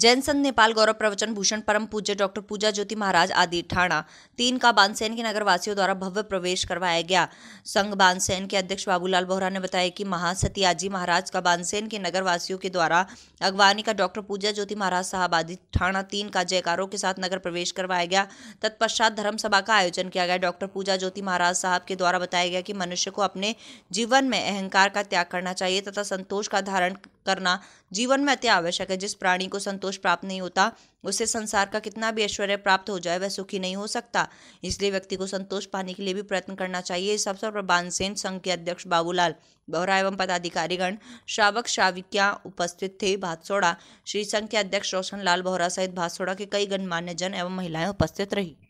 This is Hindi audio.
जैनसंत नेपाल गौरव प्रवचन भूषण परम पूज्य डॉक्टर पूजा ज्योति महाराज आदि ठाणा तीन का बानसैन के नगरवासियों द्वारा भव्य प्रवेश करवाया गया संघ बानसैन के अध्यक्ष बाबूलाल बोहरा ने बताया कि महासतियाजी महाराज का बानसेन के नगरवासियों के द्वारा अगवानी का डॉक्टर पूजा ज्योति महाराज साहब आदि ठाणा तीन का जयकारों के साथ नगर प्रवेश करवाया गया तत्पश्चात धर्म सभा का आयोजन किया गया डॉक्टर पूजा ज्योति महाराज साहब के द्वारा बताया गया कि मनुष्य को अपने जीवन में अहंकार का त्याग करना चाहिए तथा संतोष का धारण करना जीवन में अति आवश्यक है जिस प्राणी को संतोष प्राप्त नहीं होता उसे संसार का कितना भी ऐश्वर्य प्राप्त हो जाए वह सुखी नहीं हो सकता इसलिए व्यक्ति को संतोष पाने के लिए भी प्रयत्न करना चाहिए इस अवसर पर बानसेन संघ के अध्यक्ष बाबूलाल बोहरा एवं पदाधिकारीगण श्रावक श्राविकिया उपस्थित थे भातसोड़ा श्री संघ के अध्यक्ष रोशन लाल बोहरा सहित भातसोड़ा के कई गणमान्य जन एवं महिलाएं उपस्थित रही